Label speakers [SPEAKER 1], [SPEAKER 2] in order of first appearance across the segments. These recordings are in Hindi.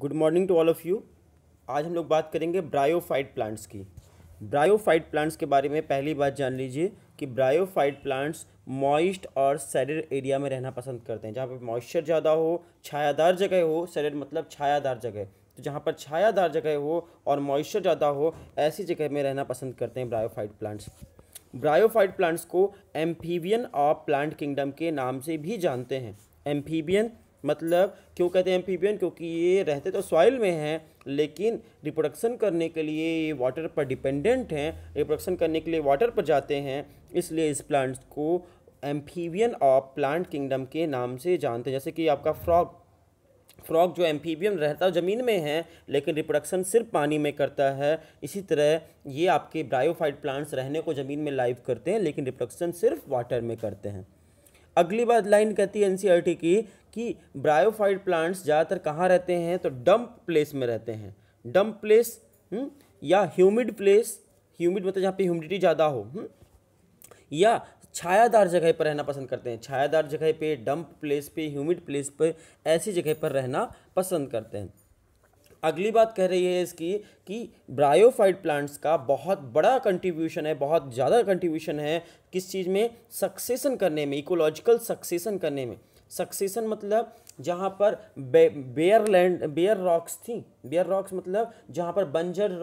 [SPEAKER 1] Good morning to all of you आज हम लोग बात करेंगे ब्रायोफाइट प्लांट्स की ब्रायोफाइट प्लांट्स के बारे में पहली बात जान लीजिए कि ब्रायोफाइट प्लांट्स मॉइस्ट और सैडेड एरिया में रहना पसंद करते हैं जहाँ पर मॉइस्चर ज़्यादा हो छायादार जगह हो सैडेड मतलब छायादार जगह तो जहाँ पर छायादार जगह हो और मॉइस्चर ज़्यादा हो ऐसी जगह में रहना पसंद करते हैं ब्रायोफाइट प्लांट्स ब्रायोफाइट प्लांट्स को एम्फीबियन ऑफ प्लांट किंगडम के नाम से भी जानते हैं एम्फीबियन मतलब क्यों कहते हैं एम्फीबियन क्योंकि ये रहते तो सॉइल में हैं लेकिन रिप्रोडक्शन करने के लिए ये वाटर पर डिपेंडेंट हैं रिप्रोडक्शन करने के लिए वाटर पर जाते हैं इसलिए इस प्लांट्स को एम्फीबियन ऑफ प्लांट किंगडम के नाम से जानते हैं जैसे कि आपका फ्रॉग फ्रॉग जो एम्फीबियन रहता ज़मीन में है लेकिन रिप्रोडक्शन सिर्फ पानी में करता है इसी तरह ये आपके ब्रायोफाइट प्लांट्स रहने को ज़मीन में लाइव करते हैं लेकिन रिप्रोडक्शन सिर्फ वाटर में करते हैं अगली बात लाइन कहती है एनसीईआरटी e की कि ब्रायोफाइट प्लांट्स ज़्यादातर कहाँ रहते हैं तो डंप प्लेस में रहते हैं डंप प्लेस हुँ? या ह्यूमिड प्लेस ह्यूमिड मतलब जहाँ पे ह्यूमिडिटी ज़्यादा हो हुँ? हम्म, या छायादार जगह पर रहना पसंद करते हैं छायादार जगह पे डंप प्लेस पे ह्यूमिड प्लेस पे ऐसी जगह पर रहना पसंद करते हैं अगली बात कह रही है इसकी कि ब्रायोफाइट प्लांट्स का बहुत बड़ा कंट्रीब्यूशन है बहुत ज़्यादा कंट्रीब्यूशन है किस चीज़ में सक्सेसन करने में इकोलॉजिकल सक्सेसन करने में सक्सेसन मतलब जहाँ पर bare, bare land bare rocks थी बेयर रॉक्स मतलब जहाँ पर बंजर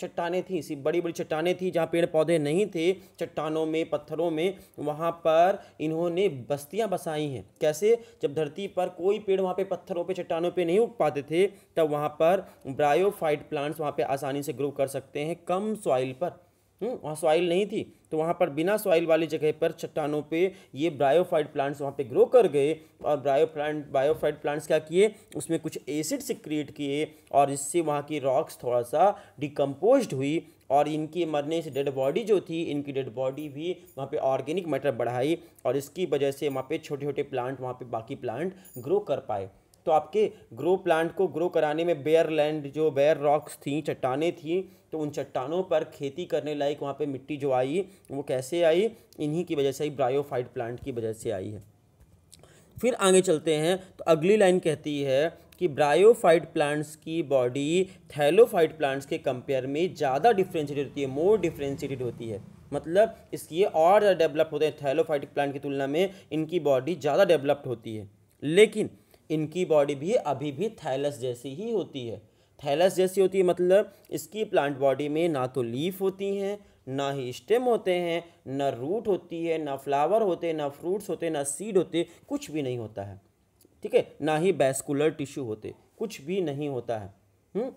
[SPEAKER 1] चट्टानें थी सी बड़ी बड़ी चट्टानें थी जहाँ पेड़ पौधे नहीं थे चट्टानों में पत्थरों में वहाँ पर इन्होंने बस्तियाँ बसाई हैं कैसे जब धरती पर कोई पेड़ वहाँ पे पत्थरों पे चट्टानों पे नहीं उग पाते थे तब वहाँ पर ब्रायोफाइट प्लांट्स वहाँ पर आसानी से ग्रो कर सकते हैं कम सॉइल पर हम्म, वहाँ सॉइल नहीं थी तो वहाँ पर बिना सॉइल वाली जगह पर चट्टानों पे ये ब्रायोफाइट प्लांट्स वहाँ पे ग्रो कर गए और ब्रायो प्लांट बायोफाइट प्लांट्स क्या किए उसमें कुछ एसिड सिक्रिएट किए और इससे वहाँ की रॉक्स थोड़ा सा डिकम्पोज हुई और इनकी मरने से डेड बॉडी जो थी इनकी डेड बॉडी भी वहाँ पे ऑर्गेनिक मैटर बढ़ाई और इसकी वजह से वहाँ पे छोटे छोटे प्लांट वहाँ पे बाकी प्लांट ग्रो कर पाए तो आपके ग्रो प्लांट को ग्रो कराने में बेयर लैंड जो बेयर रॉक्स थी चट्टाने थी तो उन चट्टानों पर खेती करने लायक वहाँ पे मिट्टी जो आई वो कैसे आई इन्हीं की वजह से आई ब्रायोफाइट प्लांट की वजह से आई है फिर आगे चलते हैं तो अगली लाइन कहती है कि ब्रायोफाइट प्लांट्स की बॉडी थैलोफाइट प्लांट्स के कंपेयर में ज़्यादा डिफ्रेंशिएटेड होती है मोर डिफ्रेंशिएटेड होती है मतलब इसकी और ज़्यादा डेवलप होते हैं थैलोफाइटिक प्लांट की तुलना में इनकी बॉडी ज़्यादा डेवलप्ड होती है लेकिन इनकी बॉडी भी अभी भी थैलस जैसी ही होती है थैलस जैसी होती है मतलब इसकी प्लांट बॉडी में ना तो लीफ होती हैं ना ही स्टेम होते हैं ना रूट होती है ना फ्लावर होते ना फ्रूट्स होते ना सीड होते कुछ भी नहीं होता है ठीक है ना ही बैस्कुलर टिश्यू होते कुछ भी नहीं होता है हुँ? हम्म?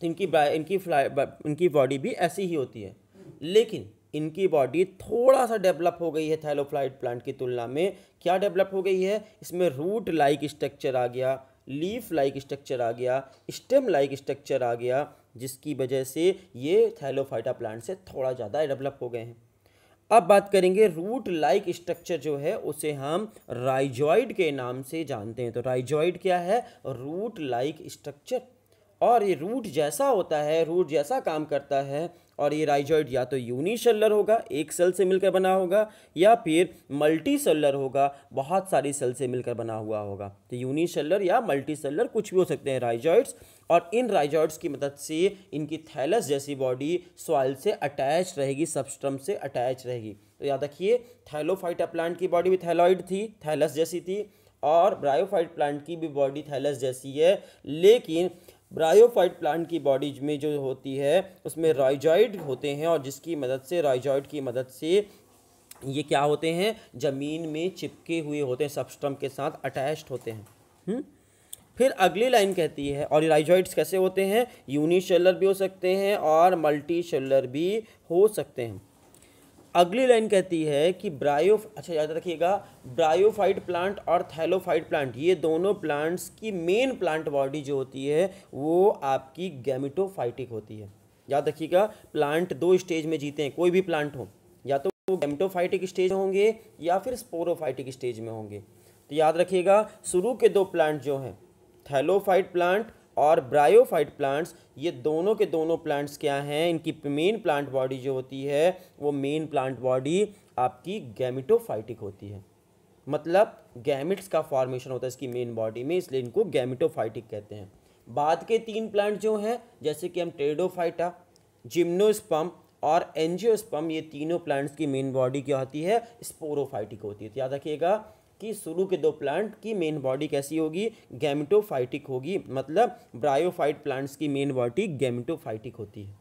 [SPEAKER 1] तो इनकी इनकी फ्लाई इनकी बॉडी भी ऐसी ही होती है लेकिन इनकी बॉडी थोड़ा सा डेवलप हो गई है थैलोफ्लाइट प्लांट की तुलना में क्या डेवलप हो गई है इसमें रूट लाइक स्ट्रक्चर आ गया लीफ लाइक स्ट्रक्चर आ गया स्टेम लाइक स्ट्रक्चर आ गया जिसकी वजह से ये थैलोफाइटा प्लांट से थोड़ा ज़्यादा डेवलप हो गए हैं अब बात करेंगे रूट लाइक स्ट्रक्चर जो है उसे हम राइजॉइड के नाम से जानते हैं तो राइजॉइड क्या है रूट लाइक स्ट्रक्चर और ये रूट जैसा होता है रूट जैसा काम करता है और ये राइजॉइड या तो यूनिसेलर होगा एक सेल से मिलकर बना होगा या फिर मल्टी सेलर होगा बहुत सारी सेल से मिलकर बना हुआ होगा तो यूनिसेलर या मल्टी सेलर कुछ भी हो सकते हैं राइजॉइड्स और इन राइजॉइड्स की मदद से इनकी थैलस जैसी बॉडी सॉइल से अटैच रहेगी सबस्ट्रम से अटैच रहेगी तो याद रखिए थैलोफाइटा प्लांट की बॉडी भी थैलॉइड थी थैलस जैसी थी और ब्रायोफाइट प्लांट की भी बॉडी थैलस जैसी है लेकिन ब्रायोफाइट प्लांट की बॉडीज में जो होती है उसमें राइजॉइड होते हैं और जिसकी मदद से राइजॉइड की मदद से ये क्या होते हैं ज़मीन में चिपके हुए होते हैं सबस्ट्रम के साथ अटैच्ड होते हैं हुँ? हम्म? फिर अगली लाइन कहती है और राइजॉइड्स कैसे होते हैं यूनिशेलर भी हो सकते हैं और मल्टी भी हो सकते हैं अगली लाइन कहती है कि ब्रायो अच्छा याद रखिएगा ब्रायोफाइट प्लांट और थैलोफाइट प्लांट ये दोनों प्लांट्स की मेन प्लांट बॉडी जो होती है वो आपकी गैमिटोफाइटिक होती है याद रखिएगा प्लांट दो स्टेज में जीते हैं कोई भी प्लांट हो या तो वो गैमिटोफाइटिक स्टेज होंगे या फिर स्पोरोफाइटिक स्टेज में होंगे तो याद रखिएगा शुरू के दो प्लांट जो हैं थैलोफाइट प्लांट और ब्रायोफाइट प्लांट्स ये दोनों के दोनों प्लांट्स क्या हैं इनकी मेन प्लांट बॉडी जो होती है वो मेन प्लांट बॉडी आपकी गैमिटोफाइटिक होती है मतलब गैमिट्स का फॉर्मेशन होता है इसकी मेन बॉडी में इसलिए इनको गैमिटोफाइटिक कहते हैं बाद के तीन प्लांट जो हैं जैसे कि हम ट्रेडोफाइटा जिम्नोस्पम और एनजियोस्पम ये तीनों प्लांट्स की मेन बॉडी क्या होती है स्पोरोफाइटिक होती है तो याद रखिएगा कि शुरू के दो प्लांट की मेन बॉडी कैसी होगी गैमिटोफाइटिक होगी मतलब ब्रायोफाइट प्लांट्स की मेन बॉडी गैमिटोफाइटिक होती है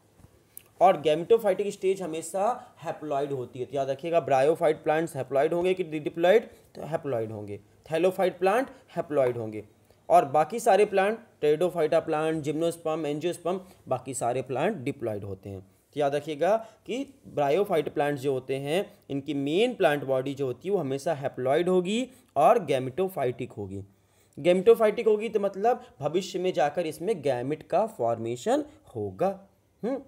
[SPEAKER 1] और गैमिटोफाइटिक स्टेज हमेशा हैप्लॉइड होती है तो याद रखिएगा ब्रायोफाइट प्लांट्स हैप्लॉइड होंगे कि डिप्लॉइड तो हैप्लॉइड होंगे थैलोफाइट प्लांट हैप्लॉइड होंगे और बाकी सारे plant pteridophyta plant gymnosperm angiosperm बाकी सारे प्लांट डिप्लॉइड होते हैं तो याद रखिएगा कि ब्रायोफाइट प्लांट जो होते हैं इनकी मेन प्लांट बॉडी जो होती है वो हमेशा हैप्लॉइड होगी और गैमिटोफाइटिक होगी गैमिटोफाइटिक होगी तो मतलब भविष्य में जाकर इसमें गैमिट का फॉर्मेशन होगा हुँ? हम्म।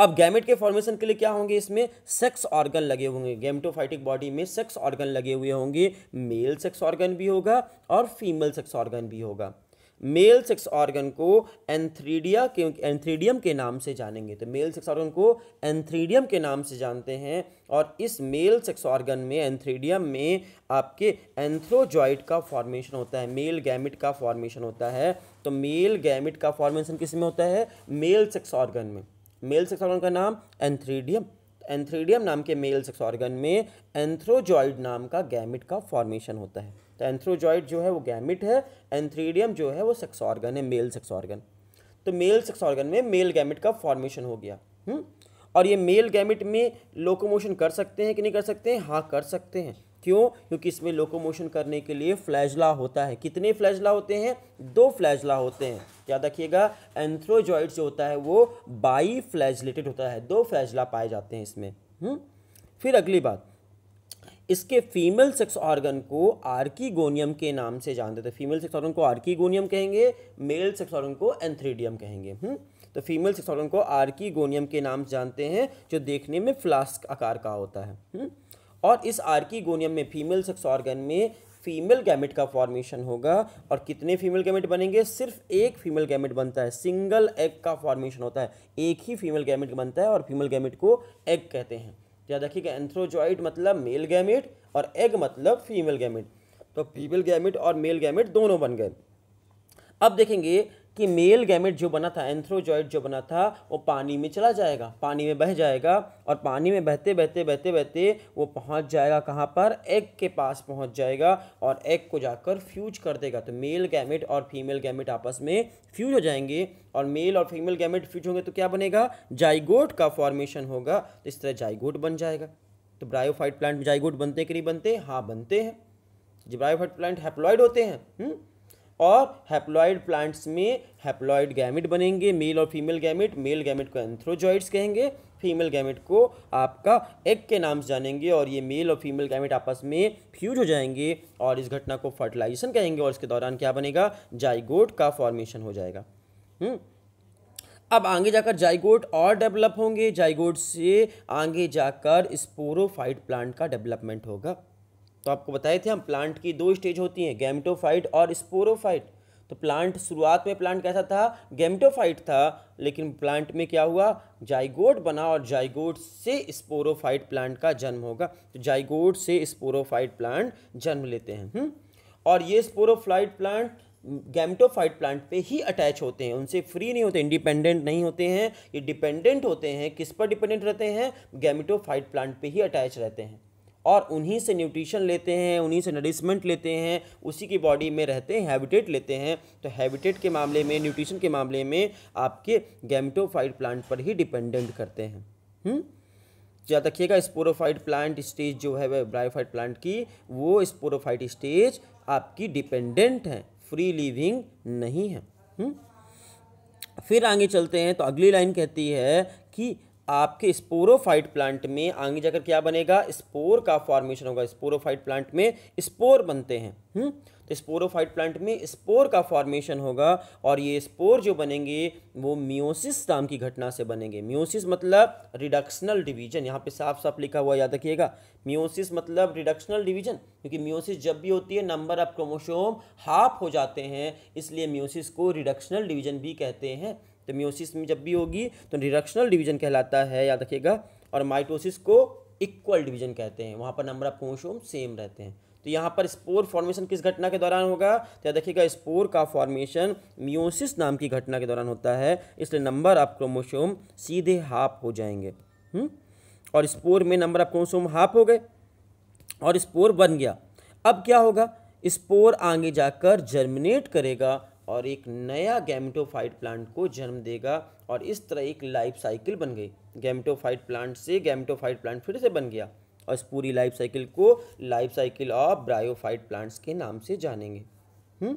[SPEAKER 1] अब गैमिट के फॉर्मेशन के लिए क्या होंगे इसमें सेक्स ऑर्गन लगे होंगे गैमिटोफाइटिक बॉडी में सेक्स ऑर्गन लगे हुए होंगे मेल सेक्स ऑर्गन भी होगा और फीमेल सेक्स ऑर्गन भी होगा मेल सेक्स ऑर्गन को एंथ्रीडिया के एंथ्रीडियम के नाम से जानेंगे तो मेल सेक्स ऑर्गन को एंथ्रीडियम के नाम से जानते हैं और इस मेल सेक्स ऑर्गन में एंथ्रीडियम में आपके एंथ्रोजॉइड का फॉर्मेशन होता है मेल गैमिट का फॉर्मेशन होता है तो मेल गैमिट का फॉर्मेशन किस में होता है मेल सेक्स ऑर्गन में मेल सेक्स ऑर्गन का नाम एंथ्रीडियम एंथ्रीडियम नाम के मेल सेक्स ऑर्गन में एंथ्रोजॉइड नाम का गैमिट का फॉर्मेशन होता है तो एंथ्रोजॉइड जो है वो गैमिट है एंथ्रीडियम जो है वो सेक्स ऑर्गन है मेल सेक्स ऑर्गन तो मेल सेक्स ऑर्गन में मेल गैमिट का फॉर्मेशन हो गया हुँ? हम्म? और ये मेल गैमिट में लोकोमोशन कर सकते हैं कि नहीं कर सकते हैं हाँ कर सकते हैं क्यों क्योंकि इसमें लोकोमोशन करने के लिए फ्लैजला होता है कितने फ्लैजला होते हैं दो फ्लैजला होते हैं याद रखिएगा एंथ्रोजॉइड जो होता है वो बाई फ्लैजलेटेड होता है दो फ्लैजला पाए जाते हैं इसमें हुँ? हम्म? फिर अगली बात इसके फीमेल सेक्स ऑर्गन को आर्कीगोनियम के नाम से जानते थे फीमेल सेक्स ऑर्गन को आर्कीगोनियम कहेंगे मेल सेक्स ऑर्गन को एंथ्रीडियम कहेंगे हुँ? हम्म। तो फीमेल सेक्स ऑर्गन को आर्कीगोनियम के नाम से जानते हैं जो देखने में फ्लास्क आकार का होता है हुँ? हम्म। और इस आर्कीगोनियम में फीमेल सेक्स ऑर्गन में फीमेल गैमेट का फॉर्मेशन होगा और कितने फीमेल गैमेट बनेंगे सिर्फ एक फीमेल गैमेट बनता है सिंगल एग का फॉर्मेशन होता है एक ही फीमेल गैमेट बनता है और फीमेल गैमेट को एग कहते हैं याद रखिएगा एंथ्रोजॉइड मतलब मेल गैमेट और एग मतलब फीमेल गैमेट तो फीमेल गैमेट और मेल गैमेट दोनों बन गए अब देखेंगे कि मेल गैमेट जो बना था एंथ्रोजॉइड जो बना था वो पानी में चला जाएगा पानी में बह जाएगा और पानी में बहते बहते बहते बहते वो पहुंच जाएगा कहाँ पर एग के पास पहुंच जाएगा और एग को जाकर फ्यूज कर देगा तो मेल गैमेट और फीमेल गैमेट आपस में फ्यूज हो जाएंगे और मेल और फीमेल गैमेट फ्यूज होंगे तो क्या बनेगा जाइगोट का फॉर्मेशन होगा तो इस तरह जाइगोट बन जाएगा तो ब्रायोफाइट प्लांट में जाइगोट बनते कि नहीं बनते हाँ बनते हैं ब्रायोफाइट प्लांट हैप्लॉयड होते हैं हुँ? हम्म, और हैप्लॉइड प्लांट्स में हैप्लॉइड गैमिट बनेंगे मेल और फीमेल गैमिट मेल गैमिट को एंथ्रोजॉइड्स कहेंगे फीमेल गैमिट को आपका एग के नाम से जानेंगे और ये मेल और फीमेल गैमिट आपस में फ्यूज हो जाएंगे और इस घटना को फर्टिलाइजेशन कहेंगे और इसके दौरान क्या बनेगा जाइगोट का फॉर्मेशन हो जाएगा हुँ? हम्म। अब आगे जाकर जाइगोट और डेवलप होंगे जाइगोट से आगे जाकर स्पोरोफाइट प्लांट का डेवलपमेंट होगा तो आपको बताए थे हम प्लांट की दो स्टेज होती हैं गैमिटोफाइट और स्पोरोफाइट तो प्लांट शुरुआत में प्लांट कैसा था गैमिटोफाइट था लेकिन प्लांट में क्या हुआ जाइगोट बना और जाइगोट से स्पोरोफाइट प्लांट का जन्म होगा तो जाइगोट से स्पोरोफाइट प्लांट जन्म लेते हैं हुँ? हम्म। और ये स्पोरोफ्लाइट प्लांट गैमटोफाइट प्लांट पे ही अटैच होते हैं उनसे फ्री नहीं होते इंडिपेंडेंट नहीं होते हैं ये डिपेंडेंट होते हैं किस पर डिपेंडेंट रहते हैं गैमिटोफाइट प्लांट पे ही अटैच रहते हैं और उन्हीं से न्यूट्रिशन लेते हैं उन्हीं से नरिशमेंट लेते हैं उसी की बॉडी में रहते हैं हैबिटेट लेते हैं तो हैबिटेट के मामले में न्यूट्रिशन के मामले में आपके गैमटोफाइट प्लांट पर ही डिपेंडेंट करते हैं हम्म? याद रखिएगा स्पोरोफाइड प्लांट स्टेज जो है ब्रायोफाइट प्लांट की वो स्पोरोफाइट स्टेज आपकी डिपेंडेंट है फ्री लिविंग नहीं है हुँ? हम्म? फिर आगे चलते हैं तो अगली लाइन कहती है कि आपके स्पोरोफाइट प्लांट में आगे जाकर क्या बनेगा स्पोर का फॉर्मेशन होगा स्पोरोफाइट प्लांट में स्पोर बनते हैं हुँ? हम्म? तो स्पोरोफाइट प्लांट में स्पोर का फॉर्मेशन होगा और ये स्पोर जो बनेंगे वो मियोसिस नाम की घटना से बनेंगे मियोसिस मतलब रिडक्शनल डिवीजन यहाँ पे साफ साफ लिखा हुआ याद रखिएगा मियोसिस मतलब रिडक्शनल डिवीजन क्योंकि मियोसिस जब भी होती है नंबर ऑफ क्रोमोशोम हाफ हो जाते हैं इसलिए मियोसिस को रिडक्शनल डिवीजन भी कहते हैं तो मियोसिस में जब भी होगी तो डिरेक्शनल डिवीजन कहलाता है याद रखिएगा और माइटोसिस को इक्वल डिवीजन कहते हैं वहाँ पर नंबर ऑफ क्रोमोसोम सेम रहते हैं तो यहाँ पर स्पोर फॉर्मेशन किस घटना के दौरान होगा तो याद रखिएगा स्पोर का फॉर्मेशन मियोसिस नाम की घटना के दौरान होता है इसलिए नंबर ऑफ क्रोमोसोम सीधे हाफ हो जाएंगे हुँ? हम्म? और स्पोर में नंबर ऑफ क्रोमोसोम हाफ हो गए और स्पोर बन गया अब क्या होगा स्पोर आगे जाकर जर्मिनेट करेगा और एक नया गैमेटोफाइट प्लांट को जन्म देगा और इस तरह एक लाइफ साइकिल बन गई गैमेटोफाइट प्लांट से गैमेटोफाइट प्लांट फिर से बन गया और इस पूरी लाइफ साइकिल को life cycle of bryophyte plants के नाम से जानेंगे हुँ? हम्म?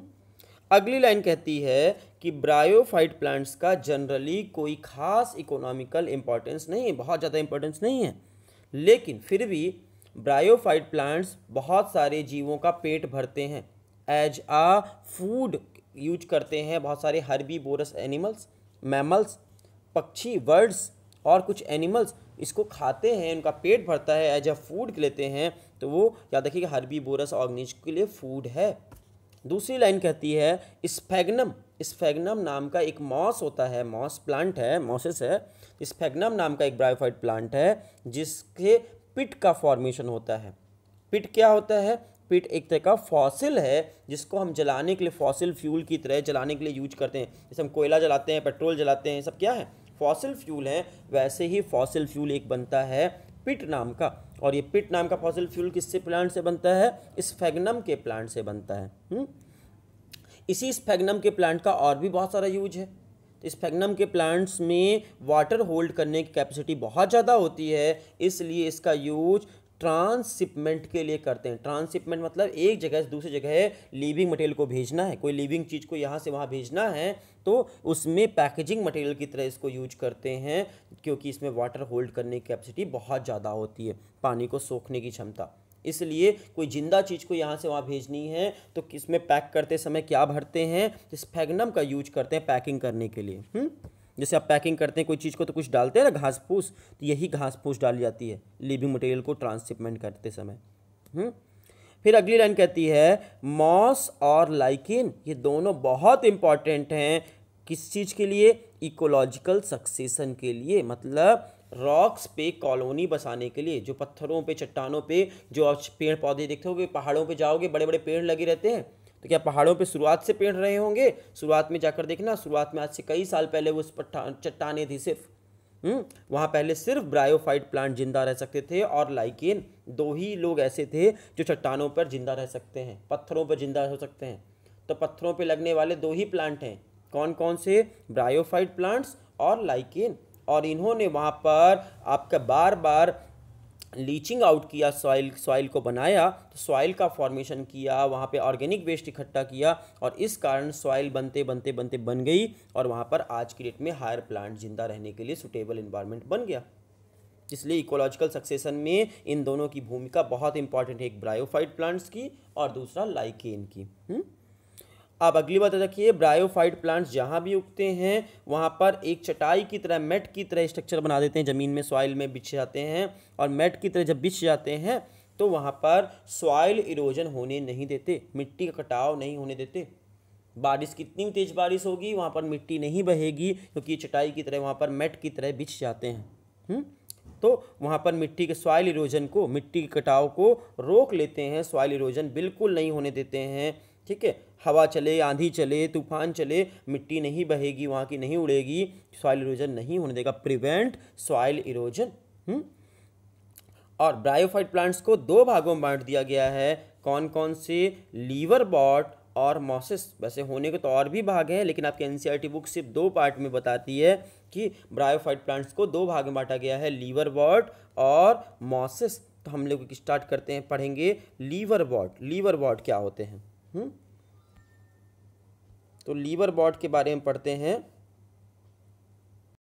[SPEAKER 1] अगली लाइन कहती है कि ब्रायोफाइट प्लांट्स का जनरली कोई खास इकोनॉमिकल इम्पॉर्टेंस नहीं है बहुत ज़्यादा इम्पोर्टेंस नहीं है लेकिन फिर भी ब्रायोफाइट प्लांट्स बहुत सारे जीवों का पेट भरते हैं एज आ फूड यूज करते हैं बहुत सारे हर्बी बोरस एनिमल्स मैमल्स पक्षी बर्ड्स और कुछ एनिमल्स इसको खाते हैं उनका पेट भरता है एज अ फूड लेते हैं तो वो याद रखिएगा हर्बी बोरस ऑर्गनिज के लिए फूड है दूसरी लाइन कहती है स्फेगनम स्फेगनम नाम का एक मॉस होता है मॉस प्लांट है मॉसिस है स्फेगनम नाम का एक ब्रायोफाइट प्लांट है जिसके पिट का फॉर्मेशन होता है पिट क्या होता है पिट एक तरह का फॉसिल है जिसको हम जलाने के लिए फॉसिल फ्यूल की तरह जलाने के लिए यूज करते हैं जैसे हम कोयला जलाते हैं पेट्रोल जलाते हैं सब क्या है फॉसिल फ्यूल है वैसे ही फॉसिल फ्यूल एक बनता है पिट नाम का और ये पिट नाम का फॉसिल फ्यूल किससे प्लांट से बनता है इस फैगनम के प्लांट से बनता है हम्म? इसी इस फैगनम के प्लांट का और भी बहुत सारा यूज है तो इस फैगनम के प्लांट्स में वाटर होल्ड करने की कैपेसिटी बहुत ज़्यादा होती है इसलिए इसका यूज ट्रांसशिपमेंट के लिए करते हैं ट्रांसशिपमेंट मतलब एक जगह से दूसरी जगह लिविंग मटेरियल को भेजना है कोई लिविंग चीज़ को यहाँ से वहाँ भेजना है तो उसमें पैकेजिंग मटेरियल की तरह इसको यूज करते हैं क्योंकि इसमें वाटर होल्ड करने की कैपेसिटी बहुत ज़्यादा होती है पानी को सोखने की क्षमता इसलिए कोई जिंदा चीज़ को यहाँ से वहाँ भेजनी है तो इसमें पैक करते समय क्या भरते हैं इस स्फेगनम का यूज करते हैं पैकिंग करने के लिए हुँ? हम्म? जैसे आप पैकिंग करते हैं कोई चीज़ को तो कुछ डालते हैं ना घास फूस तो यही घास फूस डाली जाती है लिविंग मटेरियल को ट्रांसशिपमेंट करते समय हुँ? हम्म? फिर अगली लाइन कहती है मॉस और लाइकिन ये दोनों बहुत इंपॉर्टेंट हैं किस चीज़ के लिए इकोलॉजिकल सक्सेसन के लिए मतलब रॉक्स पे कॉलोनी बसाने के लिए जो पत्थरों पे चट्टानों पे जो पेड़ पौधे देखते हो पहाड़ों पे जाओगे बड़े बड़े पेड़ लगे रहते हैं तो क्या पहाड़ों पे शुरुआत से पेड़ रहे होंगे शुरुआत में जाकर देखना शुरुआत में आज से कई साल पहले वो चट्टाने थी सिर्फ हम्म, वहाँ पहले सिर्फ ब्रायोफाइट प्लांट जिंदा रह सकते थे और लाइकेन दो ही लोग ऐसे थे जो चट्टानों पर जिंदा रह सकते हैं पत्थरों पर जिंदा हो सकते हैं तो पत्थरों पर लगने वाले दो ही प्लांट हैं कौन कौन से ब्रायोफाइट प्लांट्स और लाइकेन और इन्होंने वहाँ पर आपका बार बार लीचिंग आउट किया सॉइल सॉइल को बनाया तो सॉइल का फॉर्मेशन किया वहाँ पे ऑर्गेनिक वेस्ट इकट्ठा किया और इस कारण सॉइल बनते बनते बनते बन गई और वहाँ पर आज की डेट में हायर प्लांट जिंदा रहने के लिए सुटेबल इन्वायरमेंट बन गया इसलिए इकोलॉजिकल सक्सेशन में इन दोनों की भूमिका बहुत इंपॉर्टेंट है एक ब्रायोफाइट प्लांट्स की और दूसरा लाइकेन की हुँ? हम्म? अब अगली बात रखिए ब्रायोफाइट प्लांट्स जहाँ भी उगते हैं वहाँ पर एक चटाई की तरह मेट की तरह स्ट्रक्चर बना देते हैं ज़मीन में सॉइल में बिछ जाते हैं और मेट की तरह जब बिछ जाते हैं तो वहाँ पर सॉइल इरोजन होने नहीं देते मिट्टी का कटाव नहीं होने देते बारिश कितनी तेज़ बारिश होगी वहाँ पर मिट्टी नहीं बहेगी क्योंकि चटाई की तरह वहाँ पर मेट की तरह बिछ जाते हैं हुँ? तो वहाँ पर मिट्टी के सॉइल इरोजन को मिट्टी के कटाव को रोक लेते हैं सॉइल इरोजन बिल्कुल नहीं होने देते हैं ठीक है हवा चले आंधी चले तूफान चले मिट्टी नहीं बहेगी वहाँ की नहीं उड़ेगी सॉइल इरोजन नहीं होने देगा प्रिवेंट सॉइल इरोजन और ब्रायोफाइट प्लांट्स को दो भागों में बांट दिया गया है कौन कौन से लीवर बॉट और मॉसिस वैसे होने के तो और भी भाग हैं लेकिन आपके एन बुक सिर्फ दो पार्ट में बताती है कि ब्रायोफाइट प्लांट्स को दो भाग में बांटा गया है लीवर बॉट और मॉसिस तो हम लोग स्टार्ट करते हैं पढ़ेंगे लीवर बॉट लीवर बॉट क्या होते हैं हुँ? हम्म। तो लीवर बॉड के बारे में पढ़ते हैं